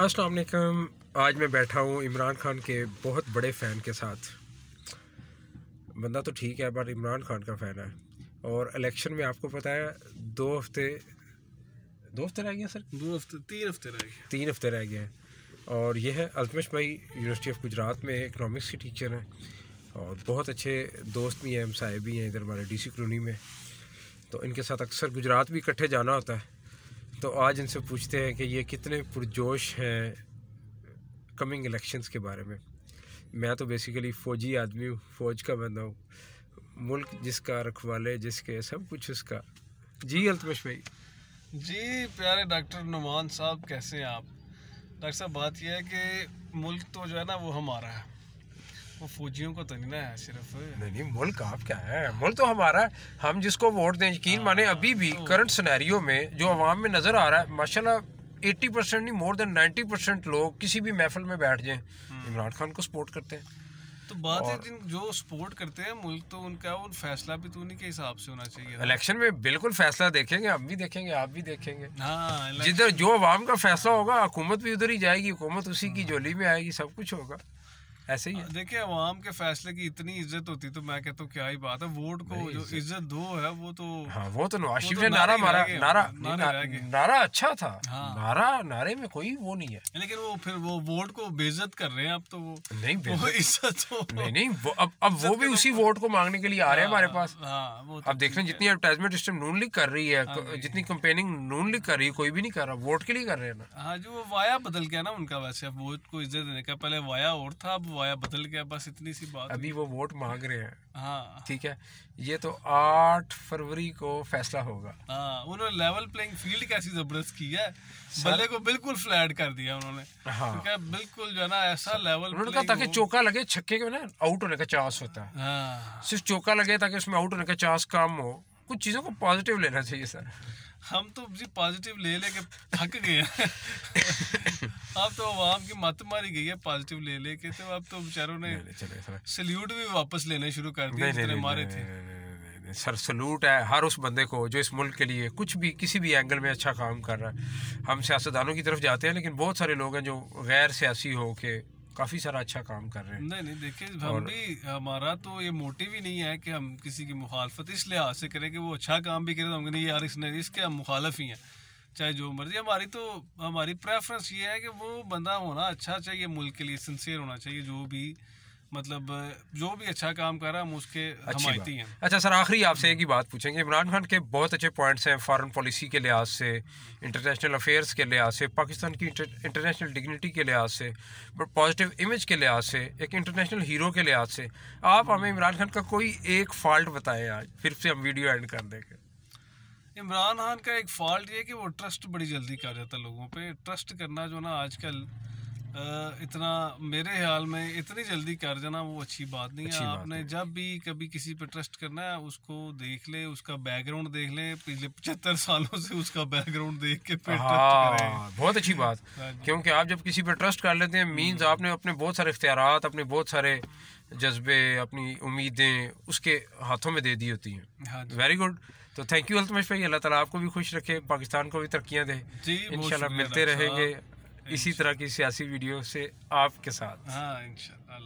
अस्सलाम वालेकुम आज मैं बैठा हूँ इमरान खान के बहुत बड़े फ़ैन के साथ बंदा तो ठीक है पर इमरान खान का फ़ैन है और इलेक्शन में आपको पता है दो हफ्ते दो हफ्ते रह गए सर दो हफ्ते तीन हफ्ते रह गए तीन हफ्ते रह गए हैं और यह है अल्तमश भाई यूनिवर्सिटी ऑफ गुजरात में इकनॉमिक्स के टीचर हैं और बहुत अच्छे दोस्त भी हैं हमसाए भी हैं इधर हमारे डी सी कॉलोनी में तो इनके साथ अक्सर गुजरात भी इकट्ठे जाना होता है तो आज इनसे पूछते हैं कि ये कितने पुरजोश हैं कमिंग इलेक्शंस के बारे में मैं तो बेसिकली फ़ौजी आदमी हूँ फ़ौज का बंदा हूँ मुल्क जिसका रखवाले जिसके सब कुछ उसका जी अल्तमश भाई जी प्यारे डॉक्टर नुमान साहब कैसे हैं आप डॉक्टर साहब बात यह है कि मुल्क तो जो है ना वो हमारा है वो फौजियों को तो नहीं ना सिर्फ नहीं नहीं मुल्क आप क्या है मुल्क तो हमारा हम जिसको वोट दें यकीन हाँ, माने हाँ, अभी भी करंट सिनेरियो तो- में जो आवाम में नज़र आ रहा है माशाल्लाह 80 परसेंट नहीं मोर देन 90 परसेंट लोग किसी भी महफल में बैठ जाए हम्म। इमरान खान को सपोर्ट करते हैं तो बात है जिन जो सपोर्ट करते हैं मुल्क तो उनका वो फैसला भी तो उन्हीं के हिसाब से होना चाहिए इलेक्शन में बिल्कुल फैसला देखेंगे हम भी देखेंगे आप भी देखेंगे हाँ, जिधर जो आवाम का फैसला होगा हुकूमत भी उधर ही जाएगी हुकूमत उसी की जोली में आएगी सब कुछ होगा ऐसे ही देखिए अवाम के फैसले की इतनी इज्जत होती तो मैं कहता हूँ क्या ही बात है वोट को जो इज्जत दो है वो तो हाँ वो तो नवाज तो शरीफ ने नारा मारा नारा नारा अच्छा था हाँ। नारा नारे में कोई वो नहीं है लेकिन वो फिर वो वोट को बेइज्जत कर रहे हैं अब तो वो नहीं इज्जत तो नहीं नहीं अब अब वो भी तो उसी वोट को मांगने के लिए आ रहे हैं हमारे हाँ, पास हाँ, अब देख रहे जितनी एडवर्टाइजमेंट सिस्टम नून लीग कर रही है जितनी कंपेनिंग नून लीग कर रही है कोई भी नहीं कर रहा वोट के लिए कर रहे हैं ना हाँ जो वाया बदल गया ना उनका वैसे अब वोट को इज्जत देने का पहले वाया और था अब आया बदल गया बस इतनी सी बात अभी वो वोट मांग रहे हैं हाँ। ठीक है ये तो आठ फरवरी को फैसला होगा हाँ, उन्होंने लेवल प्लेइंग फील्ड कैसी जबरदस्त की है बल्ले को बिल्कुल फ्लैट कर दिया उन्होंने हाँ बिल्कुल जो ना ऐसा लेवल उन्होंने कहा ताकि चौका लगे छक्के के ना आउट होने का चांस होता है हाँ। सिर्फ चौका लगे ताकि उसमें आउट होने का चांस कम हो कुछ चीज़ों को पॉजिटिव लेना चाहिए सर हम तो जी पॉजिटिव ले लेके थक गए अब तो आवाम की मत मारी गई है पॉजिटिव ले लेके तो अब तो बेचारों ने सल्यूट भी वापस लेने शुरू कर दिए जितने मारे थे सर सलूट है हर उस बंदे को जो इस मुल्क के लिए कुछ भी किसी भी एंगल में अच्छा काम कर रहा है हम सियासतदानों की तरफ जाते हैं लेकिन बहुत सारे लोग हैं जो गैर सियासी हो के काफी सारा अच्छा काम कर रहे हैं नहीं नहीं देखिए हम भी हमारा तो ये मोटिव ही नहीं है कि हम किसी की मुखालफत इस लिहाज से करें कि वो अच्छा काम भी करे तो हम यार इसने इसके हम मुखालफ ही हैं चाहे जो मर्जी हमारी तो हमारी प्रेफरेंस ये है कि वो बंदा होना अच्छा चाहिए मुल्क के लिए सिंसियर होना चाहिए जो भी मतलब जो भी अच्छा काम कर रहा है हम उसके अच्छी हैं अच्छा सर आखिरी आपसे एक ही बात पूछेंगे इमरान खान के बहुत अच्छे पॉइंट्स हैं फॉरेन पॉलिसी के लिहाज से इंटरनेशनल अफेयर्स के लिहाज से पाकिस्तान की इंटरनेशनल डिग्निटी के लिहाज से पॉजिटिव इमेज के लिहाज से एक इंटरनेशनल हीरो के लिहाज से आप हमें इमरान खान का कोई एक फॉल्ट बताएं आज फिर से हम वीडियो एंड कर देंगे इमरान खान का एक फॉल्ट ये कि वो ट्रस्ट बड़ी जल्दी कर जाता लोगों पर ट्रस्ट करना जो ना आजकल इतना मेरे ख्याल में इतनी जल्दी कर जाना वो अच्छी बात नहीं अच्छी है आपने जब भी कभी किसी पर ट्रस्ट करना है उसको देख ले उसका बैकग्राउंड देख ले पिछले पचहत्तर सालों से उसका बैकग्राउंड देख के फिर ट्रस्ट हाँ, करें बहुत अच्छी बात हाँ क्योंकि आप जब किसी पर ट्रस्ट कर लेते हैं मीन्स हम्म। आपने अपने बहुत सारे इख्तियार अपने बहुत सारे जज्बे अपनी उम्मीदें उसके हाथों में दे दी होती हैं वेरी हाँ गुड तो थैंक यू अल्तमश भाई अल्लाह ताला आपको भी खुश रखे पाकिस्तान को भी तरक्या दे इन मिलते रहेंगे इसी तरह की सियासी वीडियो से आपके साथ हाँ इन